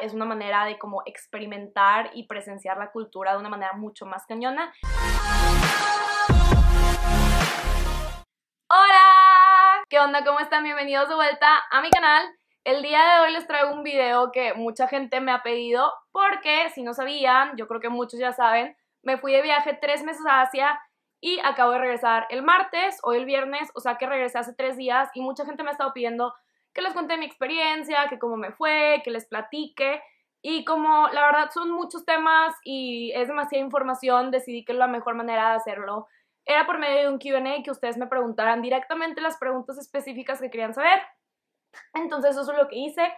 es una manera de como experimentar y presenciar la cultura de una manera mucho más cañona. ¡Hola! ¿Qué onda? ¿Cómo están? Bienvenidos de vuelta a mi canal. El día de hoy les traigo un video que mucha gente me ha pedido porque, si no sabían, yo creo que muchos ya saben, me fui de viaje tres meses a Asia y acabo de regresar el martes, o el viernes, o sea que regresé hace tres días y mucha gente me ha estado pidiendo que les cuente mi experiencia, que cómo me fue, que les platique. Y como la verdad son muchos temas y es demasiada información, decidí que la mejor manera de hacerlo era por medio de un QA que ustedes me preguntaran directamente las preguntas específicas que querían saber. Entonces eso es lo que hice.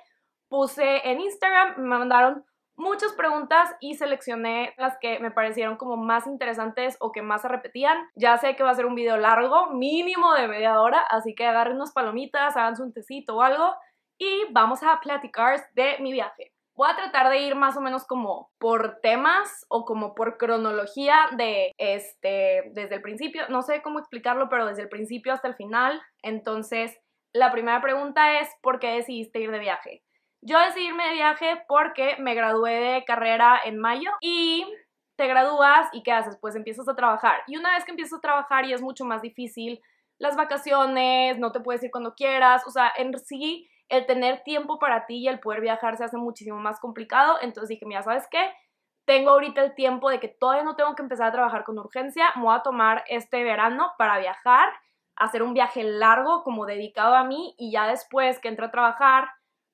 Puse en Instagram, me mandaron muchas preguntas y seleccioné las que me parecieron como más interesantes o que más se repetían. Ya sé que va a ser un video largo, mínimo de media hora, así que agarren unas palomitas, hagan un tecito o algo y vamos a platicar de mi viaje. Voy a tratar de ir más o menos como por temas o como por cronología de este, desde el principio, no sé cómo explicarlo, pero desde el principio hasta el final. Entonces, la primera pregunta es, ¿por qué decidiste ir de viaje? Yo decidí irme de viaje porque me gradué de carrera en mayo y te gradúas y ¿qué haces? Pues empiezas a trabajar. Y una vez que empiezas a trabajar y es mucho más difícil las vacaciones, no te puedes ir cuando quieras, o sea, en sí el tener tiempo para ti y el poder viajar se hace muchísimo más complicado, entonces dije, mira, ¿sabes qué? Tengo ahorita el tiempo de que todavía no tengo que empezar a trabajar con urgencia, me voy a tomar este verano para viajar, hacer un viaje largo como dedicado a mí y ya después que entre a trabajar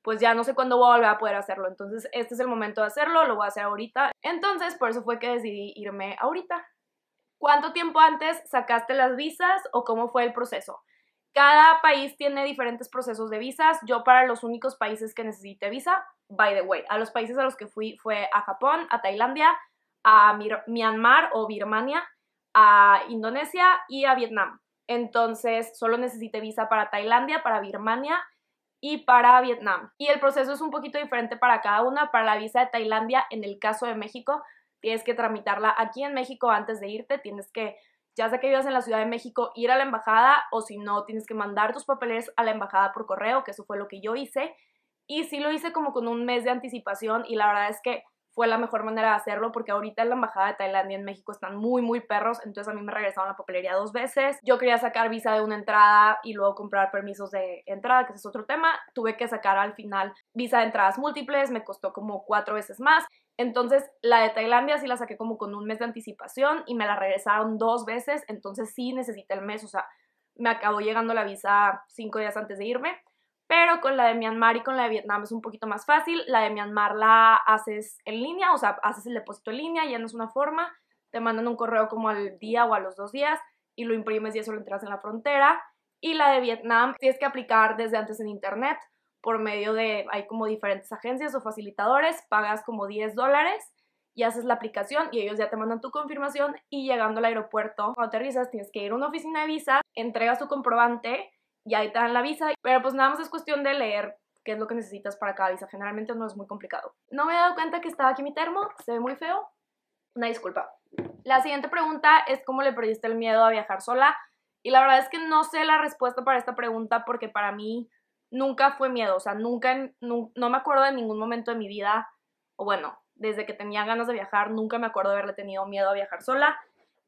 pues ya no sé cuándo voy a volver a poder hacerlo. Entonces, este es el momento de hacerlo, lo voy a hacer ahorita. Entonces, por eso fue que decidí irme ahorita. ¿Cuánto tiempo antes sacaste las visas o cómo fue el proceso? Cada país tiene diferentes procesos de visas. Yo para los únicos países que necesité visa, by the way, a los países a los que fui fue a Japón, a Tailandia, a Myanmar o Birmania, a Indonesia y a Vietnam. Entonces, solo necesité visa para Tailandia, para Birmania y para Vietnam. Y el proceso es un poquito diferente para cada una. Para la visa de Tailandia, en el caso de México, tienes que tramitarla aquí en México antes de irte, tienes que ya sea que vivas en la Ciudad de México, ir a la embajada o si no, tienes que mandar tus papeles a la embajada por correo, que eso fue lo que yo hice. Y sí lo hice como con un mes de anticipación y la verdad es que fue la mejor manera de hacerlo porque ahorita en la embajada de Tailandia en México están muy muy perros, entonces a mí me regresaron la papelería dos veces. Yo quería sacar visa de una entrada y luego comprar permisos de entrada, que es otro tema. Tuve que sacar al final visa de entradas múltiples, me costó como cuatro veces más. Entonces, la de Tailandia sí la saqué como con un mes de anticipación y me la regresaron dos veces, entonces sí necesité el mes, o sea, me acabó llegando la visa cinco días antes de irme pero con la de Myanmar y con la de Vietnam es un poquito más fácil. La de Myanmar la haces en línea, o sea, haces el depósito en línea, ya no es una forma, te mandan un correo como al día o a los dos días y lo imprimes y eso lo entras en la frontera. Y la de Vietnam tienes que aplicar desde antes en internet por medio de, hay como diferentes agencias o facilitadores, pagas como 10 dólares y haces la aplicación y ellos ya te mandan tu confirmación y llegando al aeropuerto, cuando aterrizas tienes que ir a una oficina de visas, entregas tu comprobante y ahí te dan la visa, pero pues nada más es cuestión de leer qué es lo que necesitas para cada visa, generalmente no es muy complicado. No me he dado cuenta que estaba aquí mi termo, se ve muy feo, una disculpa. La siguiente pregunta es cómo le perdiste el miedo a viajar sola y la verdad es que no sé la respuesta para esta pregunta porque para mí nunca fue miedo, o sea, nunca, no, me acuerdo de ningún momento de mi vida, o bueno, desde que tenía ganas de viajar, nunca me acuerdo de haberle tenido miedo a viajar sola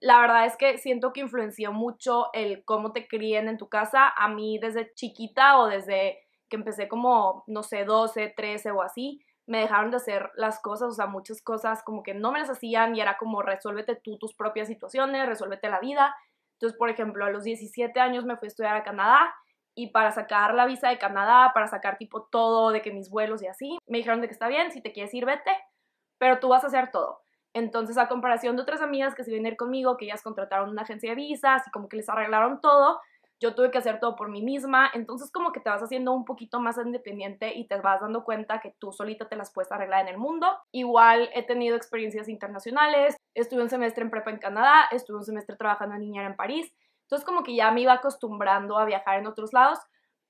la verdad es que siento que influenció mucho el cómo te críen en tu casa. A mí desde chiquita o desde que empecé como, no sé, 12, 13 o así, me dejaron de hacer las cosas, o sea, muchas cosas como que no me las hacían y era como resuélvete tú tus propias situaciones, resuélvete la vida. Entonces, por ejemplo, a los 17 años me fui a estudiar a Canadá y para sacar la visa de Canadá, para sacar tipo todo de que mis vuelos y así, me dijeron de que está bien, si te quieres ir, vete, pero tú vas a hacer todo. Entonces, a comparación de otras amigas que se vienen a ir conmigo, que ellas contrataron una agencia de visas y como que les arreglaron todo, yo tuve que hacer todo por mí misma, entonces como que te vas haciendo un poquito más independiente y te vas dando cuenta que tú solita te las puedes arreglar en el mundo. Igual he tenido experiencias internacionales, estuve un semestre en prepa en Canadá, estuve un semestre trabajando en niñera en París, entonces como que ya me iba acostumbrando a viajar en otros lados,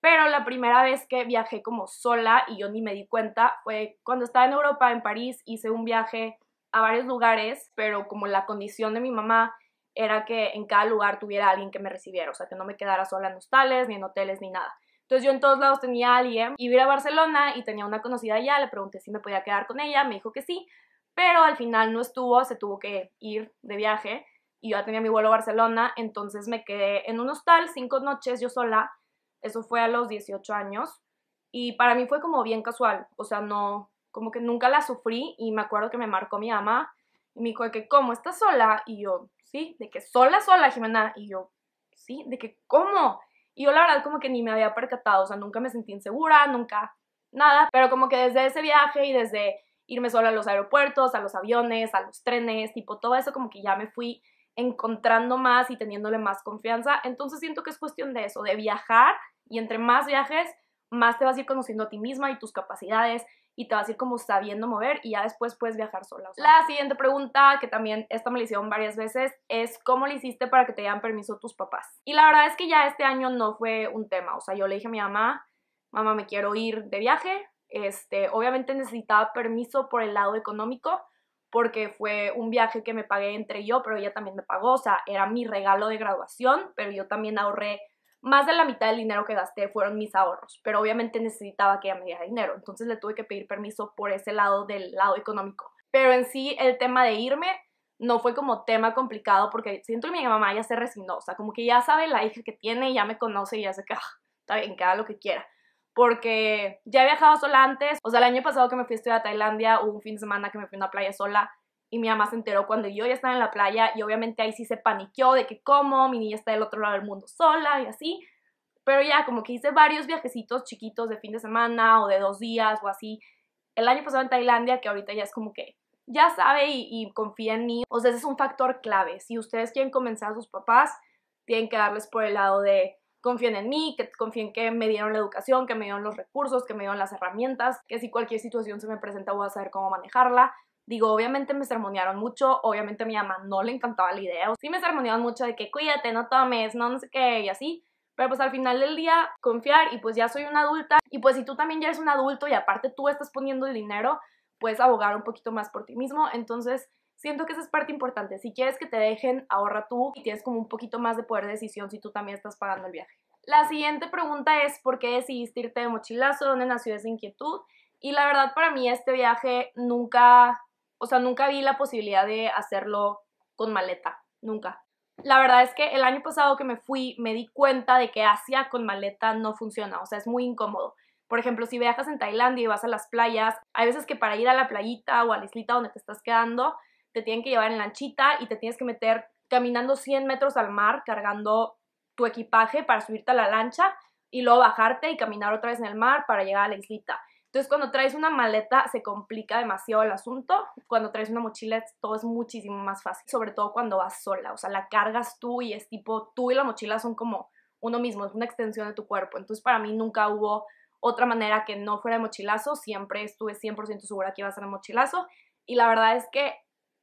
pero la primera vez que viajé como sola y yo ni me di cuenta fue cuando estaba en Europa, en París, hice un viaje a varios lugares, pero como la condición de mi mamá era que en cada lugar tuviera alguien que me recibiera, o sea, que no me quedara sola en hostales, ni en hoteles, ni nada. Entonces yo en todos lados tenía a alguien, iba a Barcelona y tenía una conocida allá, le pregunté si me podía quedar con ella, me dijo que sí, pero al final no estuvo, se tuvo que ir de viaje y yo ya tenía mi vuelo a Barcelona, entonces me quedé en un hostal cinco noches yo sola, eso fue a los 18 años y para mí fue como bien casual, o sea, no, como que nunca la sufrí y me acuerdo que me marcó mi mamá y me dijo que, ¿cómo? ¿Estás sola? Y yo, sí, de que sola, sola, Jimena. Y yo, sí, de que, ¿cómo? Y yo la verdad como que ni me había percatado, o sea, nunca me sentí insegura, nunca nada, pero como que desde ese viaje y desde irme sola a los aeropuertos, a los aviones, a los trenes, tipo todo eso como que ya me fui encontrando más y teniéndole más confianza. Entonces siento que es cuestión de eso, de viajar y entre más viajes, más te vas a ir conociendo a ti misma y tus capacidades y te vas a ir como sabiendo mover y ya después puedes viajar sola. La siguiente pregunta, que también esta me la hicieron varias veces, es ¿cómo le hiciste para que te dieran permiso tus papás? Y la verdad es que ya este año no fue un tema, o sea, yo le dije a mi mamá, mamá, me quiero ir de viaje, este, obviamente necesitaba permiso por el lado económico, porque fue un viaje que me pagué entre yo, pero ella también me pagó, o sea, era mi regalo de graduación, pero yo también ahorré más de la mitad del dinero que gasté fueron mis ahorros, pero obviamente necesitaba que ella me diera dinero, entonces le tuve que pedir permiso por ese lado del lado económico. Pero en sí el tema de irme no fue como tema complicado porque siento que mi mamá ya se resignó, o sea, como que ya sabe la hija que tiene, ya me conoce y ya se que ah, está bien, que haga lo que quiera. Porque ya he viajado sola antes, o sea, el año pasado que me fui a estudiar a Tailandia, hubo un fin de semana que me fui a una playa sola mi mamá se enteró cuando yo ya estaba en la playa y obviamente ahí sí se paniqueó de que cómo, mi niña está del otro lado del mundo sola y así. Pero ya como que hice varios viajecitos chiquitos de fin de semana o de dos días o así. El año pasado en Tailandia, que ahorita ya es como que ya sabe y, y confía en mí. O sea, ese es un factor clave. Si ustedes quieren convencer a sus papás, tienen que darles por el lado de confíen en mí, que confíen que me dieron la educación, que me dieron los recursos, que me dieron las herramientas, que si cualquier situación se me presenta voy a saber cómo manejarla. Digo, obviamente me sermonearon mucho, obviamente a mi mamá no le encantaba la idea. Sí me sermonearon mucho de que cuídate, no tomes, no, no sé qué, y así. Pero pues al final del día, confiar y pues ya soy una adulta. Y pues si tú también ya eres un adulto y aparte tú estás poniendo el dinero, puedes abogar un poquito más por ti mismo. Entonces, siento que esa es parte importante. Si quieres que te dejen, ahorra tú y tienes como un poquito más de poder de decisión si tú también estás pagando el viaje. La siguiente pregunta es, ¿por qué decidiste irte de mochilazo? ¿Dónde nació esa inquietud? Y la verdad para mí este viaje nunca o sea, nunca vi la posibilidad de hacerlo con maleta, nunca. La verdad es que el año pasado que me fui me di cuenta de que Asia con maleta no funciona, o sea, es muy incómodo. Por ejemplo, si viajas en Tailandia y vas a las playas, hay veces que para ir a la playita o a la islita donde te estás quedando, te tienen que llevar en lanchita y te tienes que meter caminando 100 metros al mar cargando tu equipaje para subirte a la lancha y luego bajarte y caminar otra vez en el mar para llegar a la islita. Entonces, cuando traes una maleta se complica demasiado el asunto. Cuando traes una mochila todo es muchísimo más fácil, sobre todo cuando vas sola. O sea, la cargas tú y es tipo, tú y la mochila son como uno mismo, es una extensión de tu cuerpo. Entonces, para mí nunca hubo otra manera que no fuera de mochilazo. Siempre estuve 100% segura que iba a ser de mochilazo. Y la verdad es que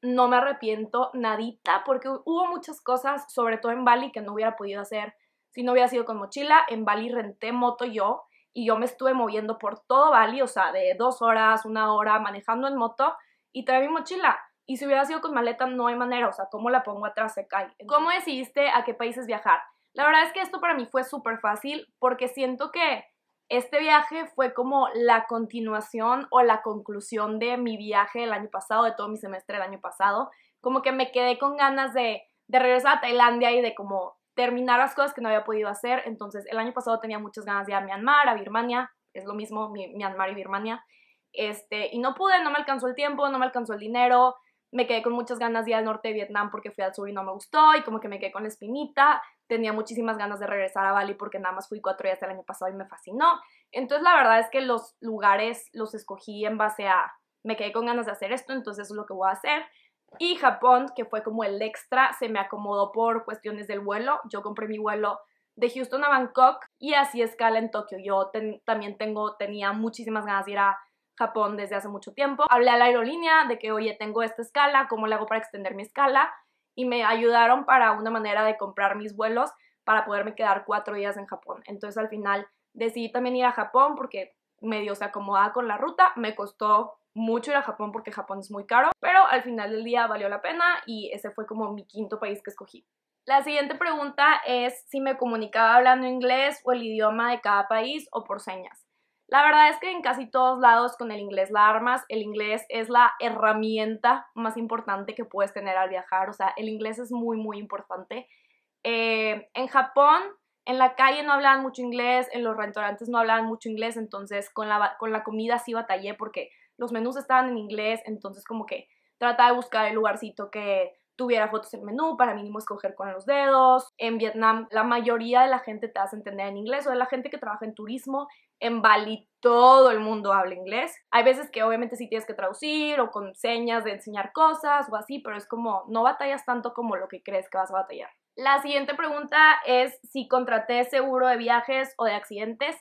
no me arrepiento nadita porque hubo muchas cosas, sobre todo en Bali, que no hubiera podido hacer si no hubiera sido con mochila. En Bali renté moto yo y yo me estuve moviendo por todo Bali, o sea, de dos horas, una hora, manejando en moto y traía mi mochila. Y si hubiera sido con maleta, no hay manera, o sea, ¿cómo la pongo atrás? Se cae. ¿Cómo decidiste a qué países viajar? La verdad es que esto para mí fue súper fácil porque siento que este viaje fue como la continuación o la conclusión de mi viaje el año pasado, de todo mi semestre del año pasado. Como que me quedé con ganas de, de regresar a Tailandia y de como terminar las cosas que no había podido hacer. Entonces, el año pasado tenía muchas ganas de ir a Myanmar, a Birmania, es lo mismo, Myanmar y Birmania. Este, y no pude, no me alcanzó el tiempo, no me alcanzó el dinero. Me quedé con muchas ganas de ir al norte de Vietnam porque fui al sur y no me gustó y como que me quedé con la espinita. Tenía muchísimas ganas de regresar a Bali porque nada más fui cuatro días el año pasado y me fascinó. Entonces la verdad es que los lugares los escogí en base a me quedé con ganas de hacer esto, entonces eso es lo que voy a hacer. Y Japón, que fue como el extra, se me acomodó por cuestiones del vuelo. Yo compré mi vuelo de Houston a Bangkok y así escala en Tokio. Yo también tengo, tenía muchísimas ganas de ir a Japón desde hace mucho tiempo. Hablé a la aerolínea de que, oye, tengo esta escala, ¿cómo le hago para extender mi escala? Y me ayudaron para una manera de comprar mis vuelos para poderme quedar cuatro días en Japón. Entonces al final decidí también ir a Japón porque medio se acomodaba con la ruta. Me costó mucho ir a Japón porque Japón es muy caro, pero al final del día valió la pena y ese fue como mi quinto país que escogí. La siguiente pregunta es si me comunicaba hablando inglés o el idioma de cada país o por señas. La verdad es que en casi todos lados con el inglés la armas, el inglés es la herramienta más importante que puedes tener al viajar, o sea, el inglés es muy, muy importante. Eh, en Japón, en la calle no hablaban mucho inglés, en los restaurantes no hablaban mucho inglés, entonces con la, con la comida sí batallé porque los menús estaban en inglés, entonces como que trata de buscar el lugarcito que tuviera fotos en menú para mínimo escoger con los dedos. En Vietnam la mayoría de la gente te hace entender en inglés o de la gente que trabaja en turismo. En Bali todo el mundo habla inglés. Hay veces que obviamente sí tienes que traducir o con señas de enseñar cosas o así, pero es como no batallas tanto como lo que crees que vas a batallar. La siguiente pregunta es si contraté seguro de viajes o de accidentes.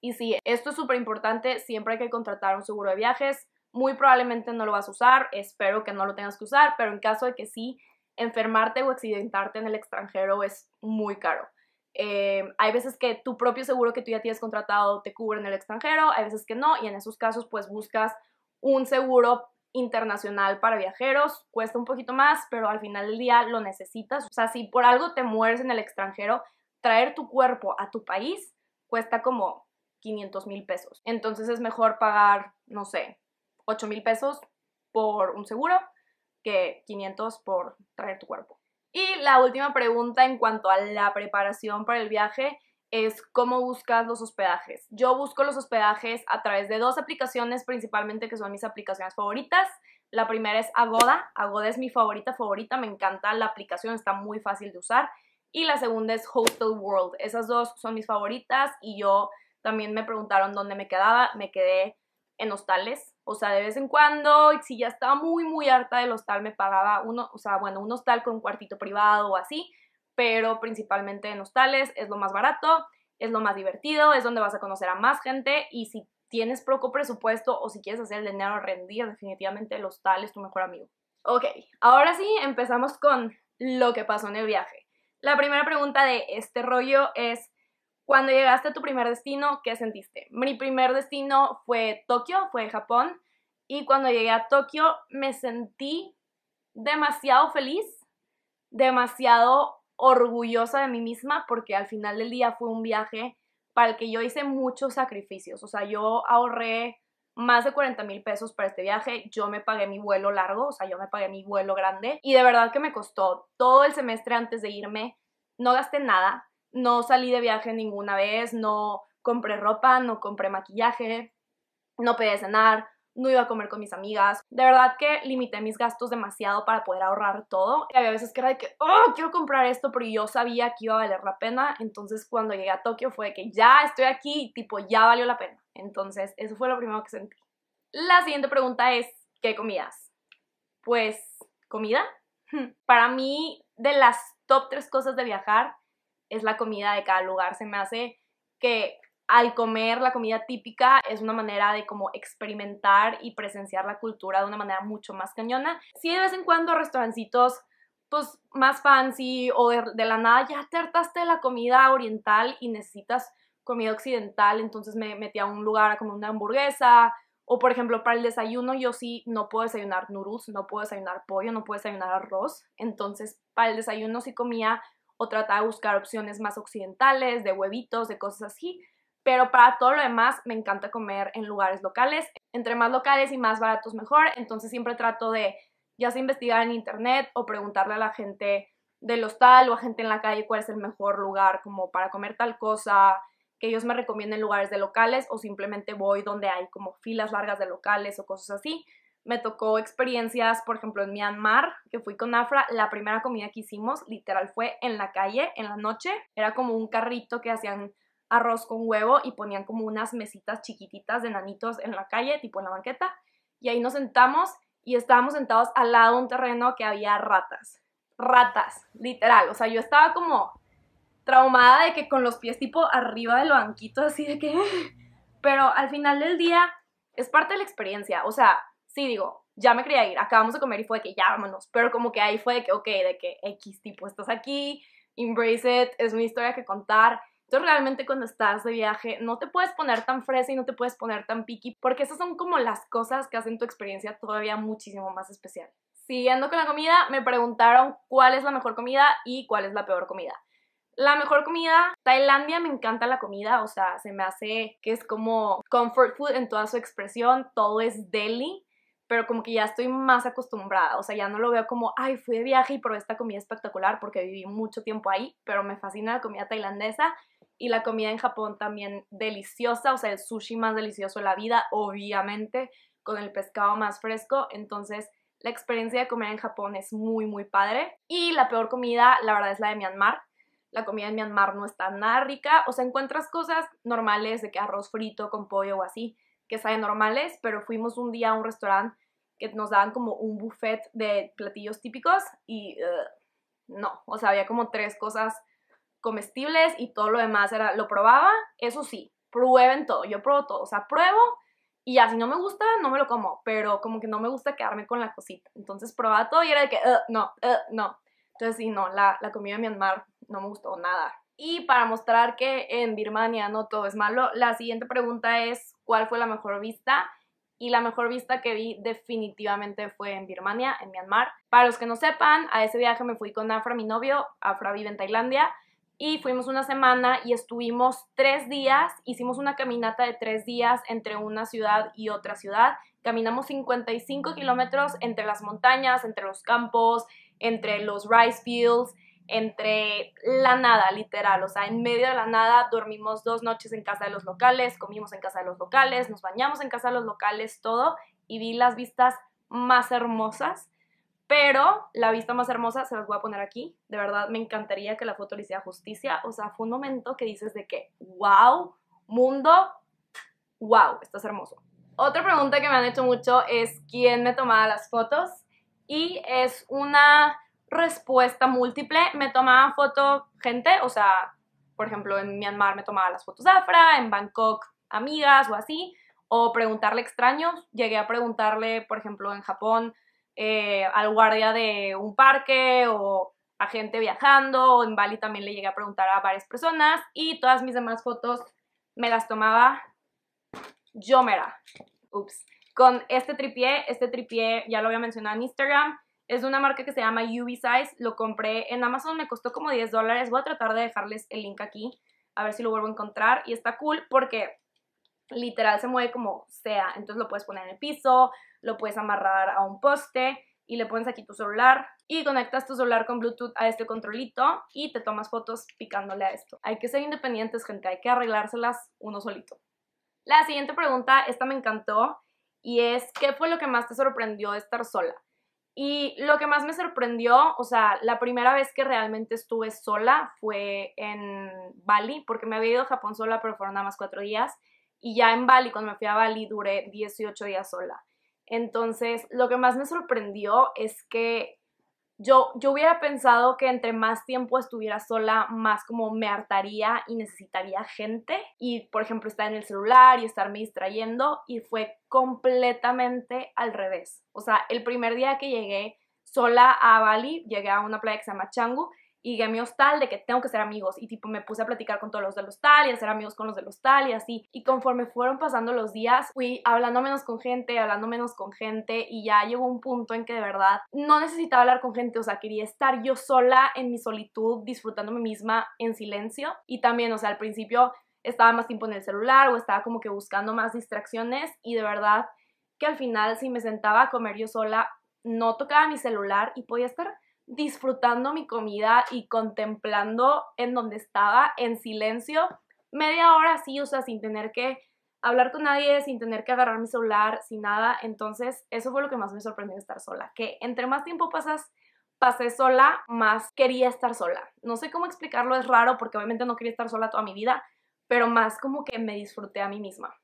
Y sí, esto es súper importante, siempre hay que contratar un seguro de viajes, muy probablemente no lo vas a usar, espero que no lo tengas que usar, pero en caso de que sí, enfermarte o accidentarte en el extranjero es muy caro. Eh, hay veces que tu propio seguro que tú ya tienes contratado te cubre en el extranjero, hay veces que no, y en esos casos pues buscas un seguro internacional para viajeros, cuesta un poquito más, pero al final del día lo necesitas. O sea, si por algo te mueres en el extranjero, traer tu cuerpo a tu país cuesta como 500 mil pesos. Entonces es mejor pagar, no sé, 8 mil pesos por un seguro que 500 por traer tu cuerpo. Y la última pregunta en cuanto a la preparación para el viaje es cómo buscas los hospedajes. Yo busco los hospedajes a través de dos aplicaciones principalmente que son mis aplicaciones favoritas. La primera es Agoda. Agoda es mi favorita favorita, me encanta la aplicación, está muy fácil de usar. Y la segunda es Hostel World. Esas dos son mis favoritas y yo también me preguntaron dónde me quedaba, me quedé en hostales, o sea, de vez en cuando, si ya estaba muy, muy harta del hostal, me pagaba uno, o sea, bueno, un hostal con un cuartito privado o así, pero principalmente en hostales es lo más barato, es lo más divertido, es donde vas a conocer a más gente y si tienes poco presupuesto o si quieres hacer el dinero rendir, definitivamente el hostal es tu mejor amigo. Ok, ahora sí empezamos con lo que pasó en el viaje. La primera pregunta de este rollo es, cuando llegaste a tu primer destino, ¿qué sentiste? Mi primer destino fue Tokio, fue Japón. Y cuando llegué a Tokio me sentí demasiado feliz, demasiado orgullosa de mí misma, porque al final del día fue un viaje para el que yo hice muchos sacrificios. O sea, yo ahorré más de 40 mil pesos para este viaje, yo me pagué mi vuelo largo, o sea, yo me pagué mi vuelo grande y de verdad que me costó todo el semestre antes de irme, no gasté nada, no salí de viaje ninguna vez, no compré ropa, no compré maquillaje, no pedí cenar, no iba a comer con mis amigas. De verdad que limité mis gastos demasiado para poder ahorrar todo. Y había veces que era de que, oh, quiero comprar esto, pero yo sabía que iba a valer la pena. Entonces cuando llegué a Tokio fue que ya estoy aquí, tipo, ya valió la pena. Entonces eso fue lo primero que sentí. La siguiente pregunta es, ¿qué comidas? Pues, ¿comida? Para mí, de las top tres cosas de viajar, es la comida de cada lugar. Se me hace que al comer la comida típica es una manera de como experimentar y presenciar la cultura de una manera mucho más cañona. si de vez en cuando restaurancitos pues más fancy o de, la nada ya te hartaste de la comida oriental y necesitas comida occidental, entonces me metí a un lugar a comer una hamburguesa, o por ejemplo, para el desayuno yo sí no puedo desayunar noodles, no puedo desayunar pollo, no puedo desayunar arroz. Entonces, para el desayuno sí comía o trato de buscar opciones más occidentales, de huevitos, de cosas así. Pero para todo lo demás me encanta comer en lugares locales. Entre más locales y más baratos mejor. Entonces siempre trato de ya sea investigar en internet o preguntarle a la gente del hostal o a gente en la calle cuál es el mejor lugar como para comer tal cosa, que ellos me recomienden lugares de locales o simplemente voy donde hay como filas largas de locales o cosas así. Me tocó experiencias, por ejemplo, en Myanmar, que fui con Afra. La primera comida que hicimos, literal, fue en la calle, en la noche. Era como un carrito que hacían arroz con huevo y ponían como unas mesitas chiquititas de nanitos en la calle, tipo en la banqueta. Y ahí nos sentamos y estábamos sentados al lado de un terreno que había ratas. Ratas, literal. O sea, yo estaba como traumada de que con los pies tipo arriba del banquito, así de que... Pero al final del día es parte de la experiencia. O sea, sí digo, ya me quería ir, acabamos de comer y fue de que ya vámonos, pero como que ahí fue de que, ok, de que X tipo, estás aquí, embrace it, es una historia que contar. Entonces realmente cuando estás de viaje no te puedes poner tan fresa y no te puedes poner tan picky porque esas son como las cosas que hacen tu experiencia todavía muchísimo más especial. Siguiendo con la comida, me preguntaron cuál es la mejor comida y cuál es la peor comida. La mejor comida, Tailandia me encanta la comida, o sea, se me hace que es como comfort food en toda su expresión, todo es deli, pero como que ya estoy más acostumbrada, o sea, ya no lo veo como, ay, fui de viaje y probé esta comida espectacular porque viví mucho tiempo ahí, pero me fascina la comida tailandesa y la comida en Japón también deliciosa, o sea, el sushi más delicioso de la vida, obviamente, con el pescado más fresco, entonces la experiencia de comer en Japón es muy, muy padre. Y la peor comida, la verdad, es la de Myanmar. La comida en Myanmar no está nada rica, o sea, encuentras cosas normales de que arroz frito con pollo o así, que salen normales, pero fuimos un día a un restaurante que nos daban como un buffet de platillos típicos y uh, no, o sea, había como tres cosas comestibles y todo lo demás era, lo probaba, eso sí, prueben todo, yo pruebo todo, o sea, pruebo y ya, si no me gusta, no me lo como, pero como que no me gusta quedarme con la cosita. Entonces probaba todo y era de que, uh, no, uh, no. Entonces, sí, no, la, la comida de Myanmar no me gustó nada. Y para mostrar que en Birmania no todo es malo, la siguiente pregunta es ¿cuál fue la mejor vista? Y la mejor vista que vi definitivamente fue en Birmania, en Myanmar. Para los que no sepan, a ese viaje me fui con Afra, mi novio. Afra vive en Tailandia. Y fuimos una semana y estuvimos tres días. Hicimos una caminata de tres días entre una ciudad y otra ciudad. Caminamos 55 kilómetros entre las montañas, entre los campos, entre los rice fields entre la nada, literal, o sea, en medio de la nada dormimos dos noches en casa de los locales, comimos en casa de los locales, nos bañamos en casa de los locales, todo, y vi las vistas más hermosas, pero la vista más hermosa se las voy a poner aquí, de verdad me encantaría que la foto le hiciera justicia, o sea, fue un momento que dices de que, wow, mundo, wow, estás hermoso. Otra pregunta que me han hecho mucho es quién me tomaba las fotos y es una respuesta múltiple. Me tomaba foto gente, o sea, por ejemplo, en Myanmar me tomaba las fotos Afra, en Bangkok amigas o así, o preguntarle extraños. Llegué a preguntarle, por ejemplo, en Japón eh, al guardia de un parque o a gente viajando, o en Bali también le llegué a preguntar a varias personas y todas mis demás fotos me las tomaba Yomera. Ups. Con este tripié, este tripié ya lo había mencionado en Instagram, es de una marca que se llama UV Lo compré en Amazon, me costó como 10 dólares. Voy a tratar de dejarles el link aquí, a ver si lo vuelvo a encontrar. Y está cool porque literal se mueve como sea. Entonces lo puedes poner en el piso, lo puedes amarrar a un poste y le pones aquí tu celular y conectas tu celular con Bluetooth a este controlito y te tomas fotos picándole a esto. Hay que ser independientes, gente, hay que arreglárselas uno solito. La siguiente pregunta, esta me encantó y es ¿qué fue lo que más te sorprendió de estar sola? Y lo que más me sorprendió, o sea, la primera vez que realmente estuve sola fue en Bali, porque me había ido a Japón sola, pero fueron nada más cuatro días. Y ya en Bali, cuando me fui a Bali, duré 18 días sola. Entonces, lo que más me sorprendió es que yo, yo hubiera pensado que entre más tiempo estuviera sola, más como me hartaría y necesitaría gente. Y, por ejemplo, estar en el celular y estarme distrayendo. Y fue completamente al revés. O sea, el primer día que llegué sola a Bali, llegué a una playa que se llama Changu y a mi hostal de que tengo que ser amigos y tipo me puse a platicar con todos los los hostal y a ser amigos con los del hostal y así y conforme fueron pasando los días fui hablando menos con gente, hablando menos con gente y ya llegó un punto en que de verdad no necesitaba hablar con gente, o sea, quería estar yo sola en mi solitud disfrutándome misma en silencio y también, o sea, al principio estaba más tiempo en el celular o estaba como que buscando más distracciones y de verdad que al final si me sentaba a comer yo sola no tocaba mi celular y podía estar disfrutando mi comida y contemplando en donde estaba, en silencio, media hora así, o sea, sin tener que hablar con nadie, sin tener que agarrar mi celular, sin nada. Entonces, eso fue lo que más me sorprendió de estar sola, que entre más tiempo pasas pasé sola, más quería estar sola. No sé cómo explicarlo, es raro porque obviamente no quería estar sola toda mi vida, pero más como que me disfruté a mí misma.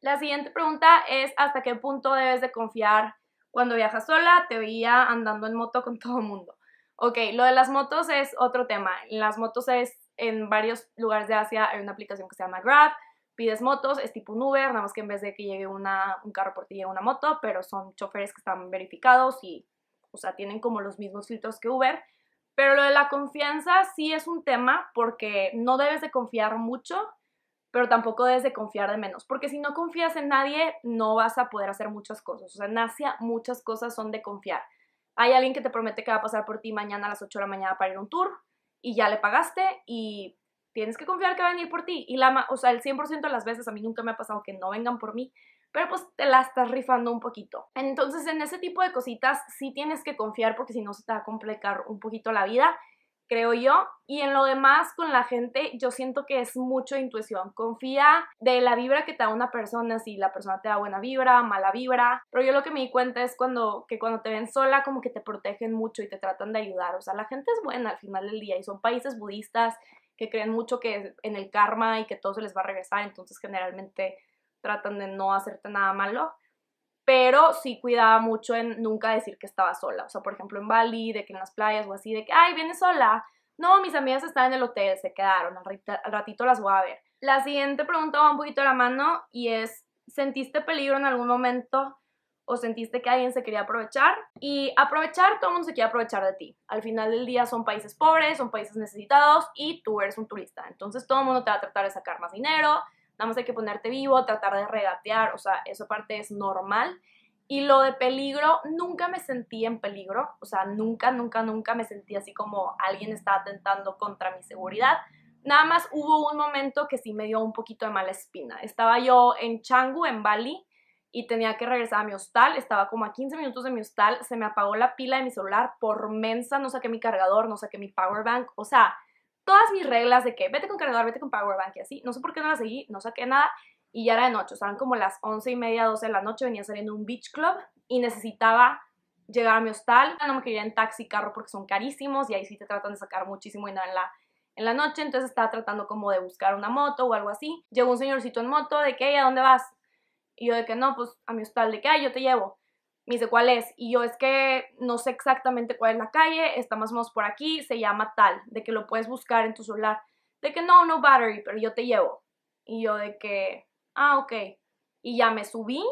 La siguiente pregunta es ¿hasta qué punto debes de confiar cuando viajas sola? Te veía andando en moto con todo el mundo. Ok, lo de las motos es otro tema. Las motos es en varios lugares de Asia hay una aplicación que se llama Grab. Pides motos, es tipo un Uber, nada más que en vez de que llegue un carro por ti, llega una moto, pero son choferes que están verificados y, o sea, tienen como los mismos filtros que Uber. Pero lo de la confianza sí es un tema porque no debes de confiar mucho, pero tampoco debes de confiar de menos. Porque si no confías en nadie, no vas a poder hacer muchas cosas. O sea, en Asia muchas cosas son de confiar hay alguien que te promete que va a pasar por ti mañana a las 8 de la mañana para ir a un tour y ya le pagaste y tienes que confiar que va a venir por ti. Y la, o sea, el 100% de las veces a mí nunca me ha pasado que no vengan por mí, pero pues te la estás rifando un poquito. Entonces, en ese tipo de cositas sí tienes que confiar porque si no se te va a complicar un poquito la vida creo yo. Y en lo demás, con la gente, yo siento que es mucho intuición. Confía de la vibra que te da una persona, si la persona te da buena vibra, mala vibra. Pero yo lo que me di cuenta es cuando, que cuando te ven sola, como que te protegen mucho y te tratan de ayudar. O sea, la gente es buena al final del día y son países budistas que creen mucho que en el karma y que todo se les va a regresar. Entonces, generalmente tratan de no hacerte nada malo pero sí cuidaba mucho en nunca decir que estaba sola. O sea, por ejemplo, en Bali, de que en las playas o así, de que, ay, vienes sola. No, mis amigas están en el hotel, se quedaron, al ratito las voy a ver. La siguiente pregunta va un poquito a la mano y es, ¿sentiste peligro en algún momento o sentiste que alguien se quería aprovechar? Y aprovechar, todo el mundo se quiere aprovechar de ti. Al final del día son países pobres, son países necesitados y tú eres un turista. Entonces todo el mundo te va a tratar de sacar más dinero, nada hay que ponerte vivo, tratar de regatear, o sea, esa parte es normal. Y lo de peligro, nunca me sentí en peligro, o sea, nunca, nunca, nunca me sentí así como alguien está atentando contra mi seguridad. Nada más hubo un momento que sí me dio un poquito de mala espina. Estaba yo en Changu, en Bali, y tenía que regresar a mi hostal. Estaba como a 15 minutos de mi hostal, se me apagó la pila de mi celular por mensa, no saqué mi cargador, no saqué mi power bank, o sea, todas mis reglas de que vete con cargador, vete con powerbank y así. No sé por qué no las seguí, no saqué nada y ya era de noche. O eran como las once y media, 12 de la noche, venía saliendo un beach club y necesitaba llegar a mi hostal. No me quería en taxi, carro porque son carísimos y ahí sí te tratan de sacar muchísimo y en la, en la noche. Entonces estaba tratando como de buscar una moto o algo así. Llegó un señorcito en moto de que, ¿a dónde vas? Y yo de que no, pues a mi hostal, de que, ay, yo te llevo. Me dice, ¿cuál es? Y yo es que no sé exactamente cuál es la calle, está más o menos por aquí, se llama tal, de que lo puedes buscar en tu celular. De que no, no battery, pero yo te llevo. Y yo de que, ah, ok. Y ya me subí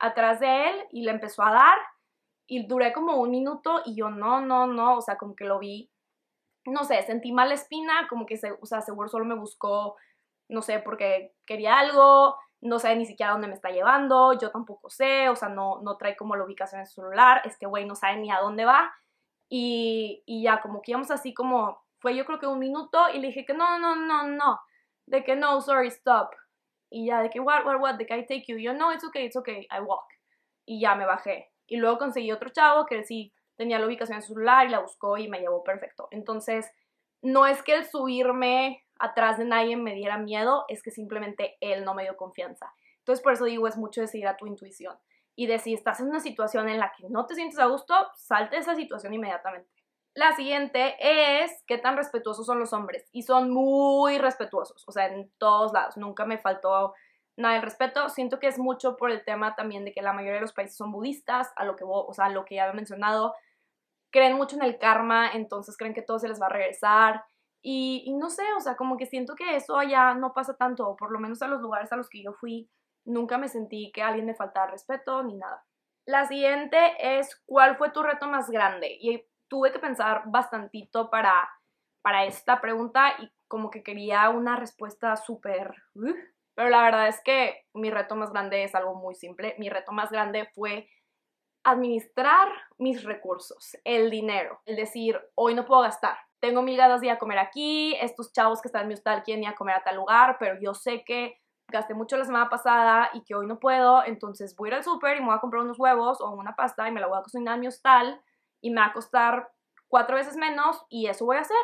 atrás de él y le empezó a dar y duré como un minuto y yo no, no, no, o sea, como que lo vi, no sé, sentí mala espina, como que, se, o sea, seguro solo me buscó, no sé, porque quería algo, no sabe ni siquiera dónde me está llevando, yo tampoco sé, o sea, no, no trae como la ubicación en su celular, este güey no sabe ni a dónde va. Y, y ya, como que íbamos así como, fue yo creo que un minuto y le dije que no, no, no, no, de que no, sorry, stop. Y ya, de que what, what, what, de que I take you. yo, no, it's okay, it's okay, I walk. Y ya me bajé. Y luego conseguí otro chavo que sí tenía la ubicación en su celular y la buscó y me llevó perfecto. Entonces, no es que el subirme atrás de nadie me diera miedo, es que simplemente él no me dio confianza. Entonces por eso digo, es mucho de seguir a tu intuición y de si estás en una situación en la que no te sientes a gusto, salte esa situación inmediatamente. La siguiente es qué tan respetuosos son los hombres. Y son muy respetuosos, o sea, en todos lados. Nunca me faltó nada el respeto. Siento que es mucho por el tema también de que la mayoría de los países son budistas, a lo que, o sea, a lo que ya había mencionado. Creen mucho en el karma, entonces creen que todo se les va a regresar. Y, no sé, o sea, como que siento que eso allá no pasa tanto, por lo menos a los lugares a los que yo fui, nunca me sentí que alguien le faltara respeto ni nada. La siguiente es, ¿cuál fue tu reto más grande? Y tuve que pensar bastantito para, para esta pregunta y como que quería una respuesta súper... Uh, pero la verdad es que mi reto más grande es algo muy simple. Mi reto más grande fue administrar mis recursos, el dinero, el decir, hoy no puedo gastar, tengo mil ganas de ir a comer aquí, estos chavos que están en mi hostal quieren ir a comer a tal lugar, pero yo sé que gasté mucho la semana pasada y que hoy no puedo, entonces voy al súper y me voy a comprar unos huevos o una pasta y me la voy a cocinar en mi hostal y me va a costar cuatro veces menos y eso voy a hacer.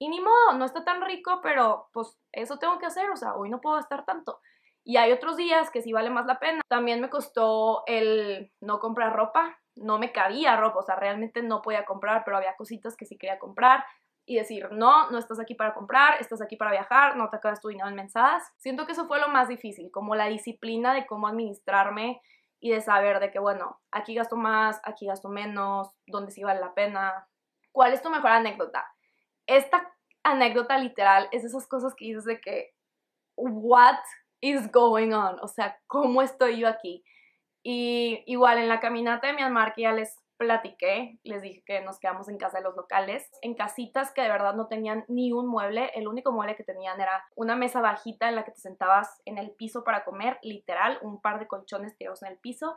Y ni modo, no está tan rico, pero pues eso tengo que hacer, o sea, hoy no puedo estar tanto. Y hay otros días que sí vale más la pena. También me costó el no comprar ropa, no me cabía ropa, o sea, realmente no podía comprar, pero había cositas que sí quería comprar y decir, no, no estás aquí para comprar, estás aquí para viajar, no te acabas tu dinero en mensadas. Siento que eso fue lo más difícil, como la disciplina de cómo administrarme y de saber de que, bueno, aquí gasto más, aquí gasto menos, dónde sí vale la pena. ¿Cuál es tu mejor anécdota? Esta anécdota literal es esas cosas que dices de que, what is going on? O sea, ¿cómo estoy yo aquí? Y igual en la caminata de Myanmar que ya les platiqué, les dije que nos quedamos en casa de los locales, en casitas que de verdad no tenían ni un mueble, el único mueble que tenían era una mesa bajita en la que te sentabas en el piso para comer, literal, un par de colchones tirados en el piso.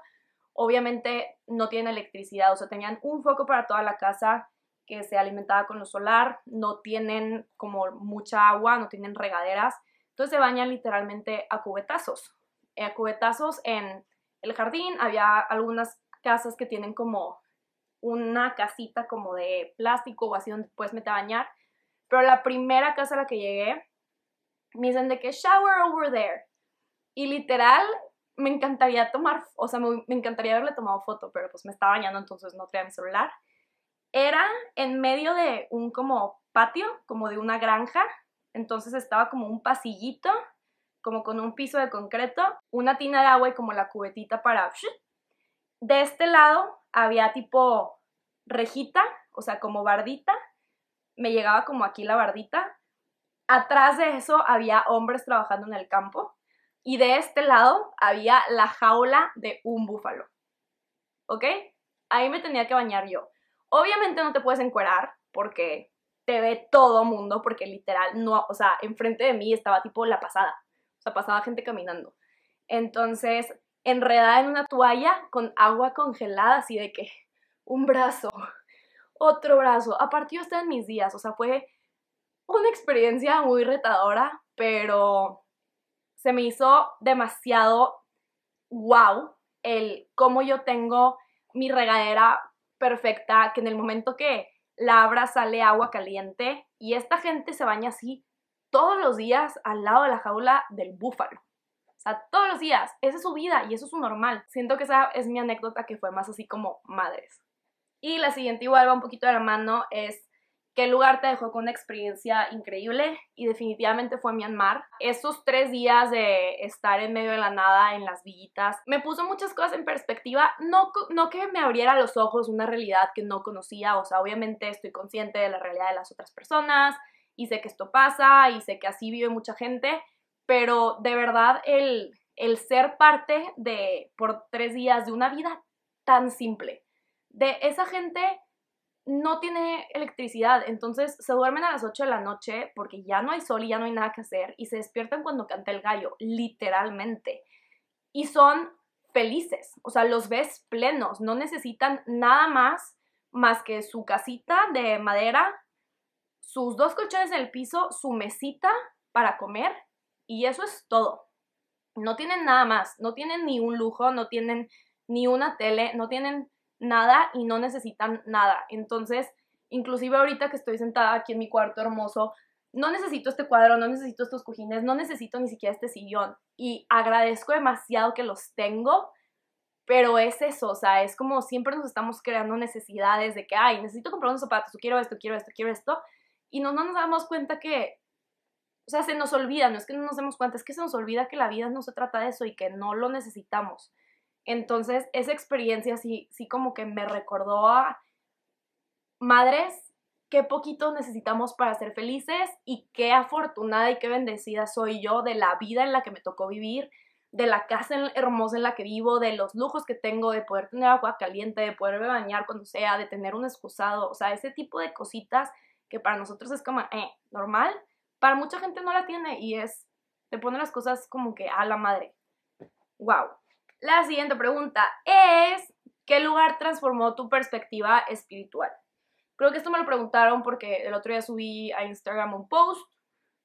Obviamente no tienen electricidad, o sea, tenían un foco para toda la casa que se alimentaba con lo solar, no tienen como mucha agua, no tienen regaderas, entonces se bañan literalmente a cubetazos, eh, a cubetazos en el jardín, había algunas casas que tienen como una casita como de plástico o así donde puedes meter a bañar. Pero la primera casa a la que llegué, me dicen de que shower over there. Y literal, me encantaría tomar, o sea, me, encantaría haberle tomado foto, pero pues me estaba bañando, entonces no traía mi celular. Era en medio de un como patio, como de una granja. Entonces estaba como un pasillito, como con un piso de concreto, una tina de agua y como la cubetita para... De este lado había tipo rejita, o sea, como bardita, me llegaba como aquí la bardita. Atrás de eso había hombres trabajando en el campo y de este lado había la jaula de un búfalo. ¿Ok? Ahí me tenía que bañar yo. Obviamente no te puedes encuerar porque te ve todo mundo, porque literal, no, o sea, enfrente de mí estaba tipo la pasada, o sea, pasaba gente caminando. Entonces, enredada en una toalla con agua congelada, así de que un brazo, otro brazo. a partir de en mis días, o sea, fue una experiencia muy retadora, pero se me hizo demasiado wow el cómo yo tengo mi regadera perfecta, que en el momento que la abra sale agua caliente y esta gente se baña así todos los días al lado de la jaula del búfalo todos los días, esa es su vida y eso es su normal. Siento que esa es mi anécdota que fue más así como madres. Y la siguiente igual va un poquito de la mano, es ¿Qué lugar te dejó con una experiencia increíble y definitivamente fue Myanmar. Esos tres días de estar en medio de la nada en las villitas me puso muchas cosas en perspectiva, no, no que me abriera los ojos una realidad que no conocía, o sea, obviamente estoy consciente de la realidad de las otras personas y sé que esto pasa y sé que así vive mucha gente, pero de verdad el, ser parte de, por tres días, de una vida tan simple, de esa gente no tiene electricidad, entonces se duermen a las 8 de la noche porque ya no hay sol y ya no hay nada que hacer y se despiertan cuando canta el gallo, literalmente. Y son felices, o sea, los ves plenos, no necesitan nada más más que su casita de madera, sus dos colchones en el piso, su mesita para comer y eso es todo. No tienen nada más, no tienen ni un lujo, no tienen ni una tele, no tienen nada y no necesitan nada. Entonces, inclusive ahorita que estoy sentada aquí en mi cuarto hermoso, no necesito este cuadro, no necesito estos cojines, no necesito ni siquiera este sillón. Y agradezco demasiado que los tengo, pero es eso, o sea, es como siempre nos estamos creando necesidades de que, ay, necesito comprar unos zapatos, quiero esto, quiero esto, quiero esto, y no, no nos damos cuenta que o sea, se nos olvida, no es que no nos demos cuenta, es que se nos olvida que la vida no se trata de eso y que no lo necesitamos. Entonces, esa experiencia sí, como que me recordó a madres, qué poquito necesitamos para ser felices y qué afortunada y qué bendecida soy yo de la vida en la que me tocó vivir, de la casa hermosa en la que vivo, de los lujos que tengo, de poder tener agua caliente, de poderme bañar cuando sea, de tener un excusado, o sea, ese tipo de cositas que para nosotros es como, eh, normal, para mucha gente no la tiene y es, te pone las cosas como que a la madre. Wow. La siguiente pregunta es, ¿qué lugar transformó tu perspectiva espiritual? Creo que esto me lo preguntaron porque el otro día subí a Instagram un post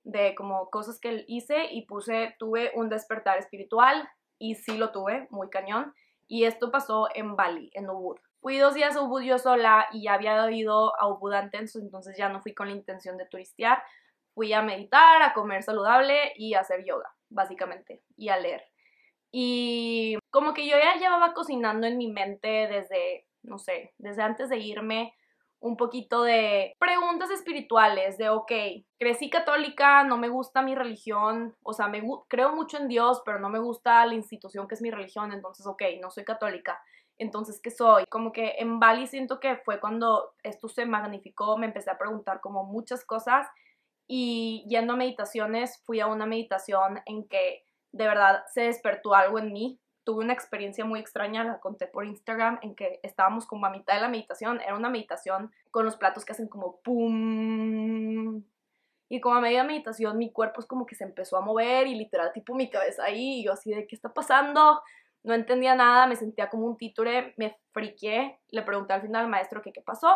de como cosas que hice y puse, tuve un despertar espiritual y sí lo tuve, muy cañón. Y esto pasó en Bali, en Ubud. Fui dos días a Ubud yo sola y ya había ido a Ubud antes, entonces ya no fui con la intención de turistear, fui a meditar, a comer saludable y a hacer yoga, básicamente, y a leer. Y como que yo ya llevaba cocinando en mi mente desde, no sé, desde antes de irme un poquito de preguntas espirituales, de, ok, crecí católica, no me gusta mi religión, o sea, me creo mucho en Dios, pero no me gusta la institución que es mi religión, entonces, ok, no soy católica, entonces, ¿qué soy? Como que en Bali siento que fue cuando esto se magnificó, me empecé a preguntar como muchas cosas y yendo a meditaciones, fui a una meditación en que de verdad se despertó algo en mí. Tuve una experiencia muy extraña, la conté por Instagram, en que estábamos como a mitad de la meditación. Era una meditación con los platos que hacen como pum. Y como a media meditación mi cuerpo es como que se empezó a mover y literal tipo mi cabeza ahí y yo así de qué está pasando. No entendía nada, me sentía como un títere, me friqué, le pregunté al final al maestro que qué pasó.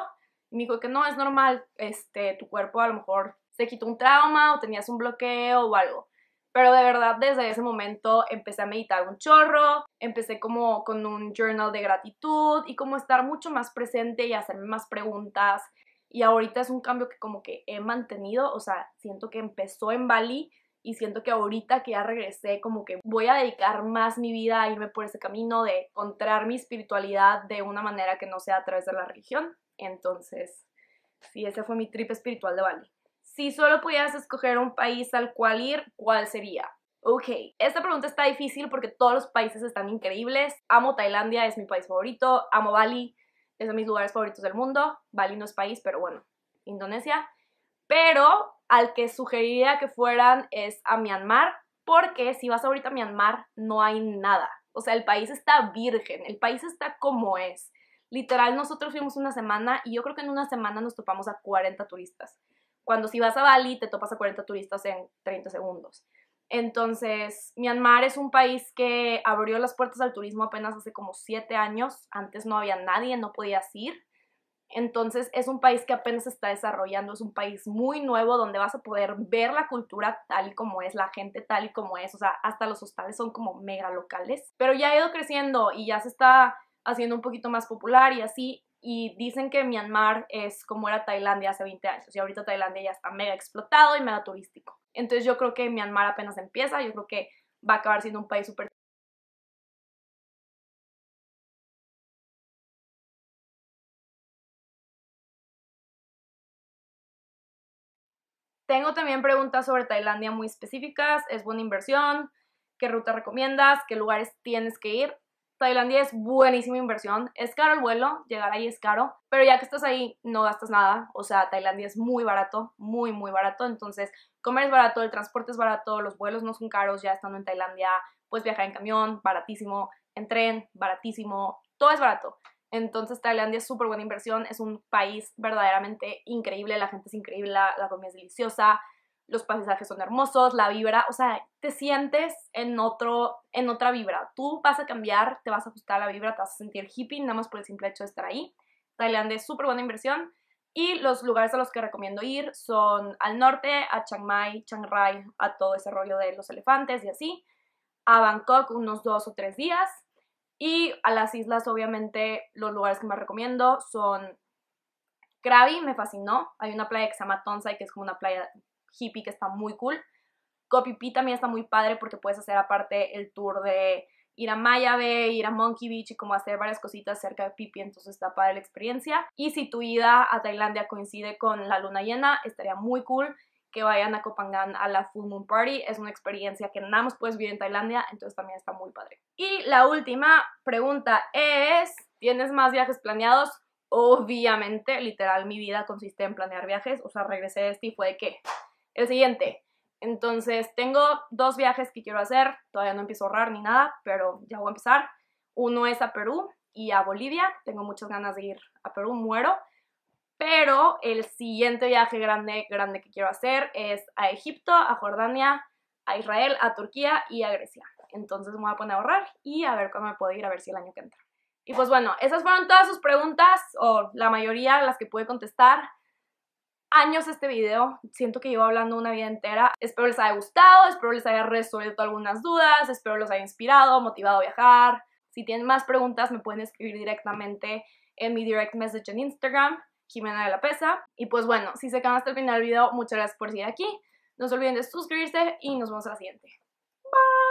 Y me dijo que no, es normal, este, tu cuerpo a lo mejor se quitó un trauma o tenías un bloqueo o algo. Pero de verdad desde ese momento empecé a meditar un chorro, empecé como con un journal de gratitud y como estar mucho más presente y hacerme más preguntas. Y ahorita es un cambio que como que he mantenido, o sea, siento que empezó en Bali y siento que ahorita que ya regresé como que voy a dedicar más mi vida a irme por ese camino de encontrar mi espiritualidad de una manera que no sea a través de la religión. Entonces, sí, ese fue mi trip espiritual de Bali. Si solo pudieras escoger un país al cual ir, ¿cuál sería? Ok, esta pregunta está difícil porque todos los países están increíbles. Amo Tailandia, es mi país favorito. Amo Bali, es de mis lugares favoritos del mundo. Bali no es país, pero bueno, Indonesia. Pero al que sugeriría que fueran es a Myanmar, porque si vas ahorita a Myanmar no hay nada. O sea, el país está virgen, el país está como es. Literal, nosotros fuimos una semana y yo creo que en una semana nos topamos a 40 turistas. Cuando si vas a Bali te topas a 40 turistas en 30 segundos. Entonces, Myanmar es un país que abrió las puertas al turismo apenas hace como 7 años. Antes no había nadie, no podías ir. Entonces, es un país que apenas se está desarrollando, es un país muy nuevo donde vas a poder ver la cultura tal y como es, la gente tal y como es. O sea, hasta los hostales son como mega locales. Pero ya ha ido creciendo y ya se está haciendo un poquito más popular y así y dicen que Myanmar es como era Tailandia hace 20 años y ahorita Tailandia ya está mega explotado y mega turístico. Entonces yo creo que Myanmar apenas empieza, yo creo que va a acabar siendo un país súper Tengo también preguntas sobre Tailandia muy específicas. ¿Es buena inversión? ¿Qué ruta recomiendas? ¿Qué lugares tienes que ir? Tailandia es buenísima inversión. Es caro el vuelo, llegar ahí es caro, pero ya que estás ahí no gastas nada. O sea, Tailandia es muy barato, muy, muy barato. Entonces, comer es barato, el transporte es barato, los vuelos no son caros. Ya estando en Tailandia, puedes viajar en camión, baratísimo, en tren, baratísimo, todo es barato. Entonces Tailandia es súper buena inversión, es un país verdaderamente increíble, la gente es increíble, la, la comida es deliciosa, los paisajes son hermosos, la vibra, o sea, te sientes en, otro, en otra vibra. Tú vas a cambiar, te vas a ajustar a la vibra, te vas a sentir hippie, nada más por el simple hecho de estar ahí. Tailandia es súper buena inversión. Y los lugares a los que recomiendo ir son al norte, a Chiang Mai, Chiang Rai, a todo ese rollo de los elefantes y así. A Bangkok unos dos o tres días. Y a las islas, obviamente, los lugares que más recomiendo son Krabi, me fascinó. Hay una playa que se llama Tonsai, que es como una playa hippie que está muy cool. pi también está muy padre porque puedes hacer aparte el tour de ir a Maya Bay, ir a Monkey Beach y como hacer varias cositas cerca de Pipi, entonces está padre la experiencia. Y si tu ida a Tailandia coincide con la luna llena, estaría muy cool que vayan a Copangan a la Full Moon Party. Es una experiencia que nada más puedes vivir en Tailandia, entonces también está muy padre. Y la última pregunta es, ¿tienes más viajes planeados? Obviamente, literal, mi vida consiste en planear viajes. O sea, regresé de este y fue de que el siguiente. Entonces, tengo dos viajes que quiero hacer, todavía no empiezo a ahorrar ni nada, pero ya voy a empezar. Uno es a Perú y a Bolivia, tengo muchas ganas de ir a Perú, muero. Pero el siguiente viaje grande, grande que quiero hacer es a Egipto, a Jordania, a Israel, a Turquía y a Grecia. Entonces me voy a poner a ahorrar y a ver cómo me puedo ir, a ver si el año que entra. Y pues bueno, esas fueron todas sus preguntas, o la mayoría de las que pude contestar años este video. Siento que llevo hablando una vida entera. Espero les haya gustado, espero les haya resuelto algunas dudas, espero los haya inspirado, motivado a viajar. Si tienen más preguntas me pueden escribir directamente en mi direct message en Instagram, Jimena de la Pesa. Y pues bueno, si se quedan hasta el final del video, muchas gracias por seguir aquí. No se olviden de suscribirse y nos vemos a la siguiente. Bye.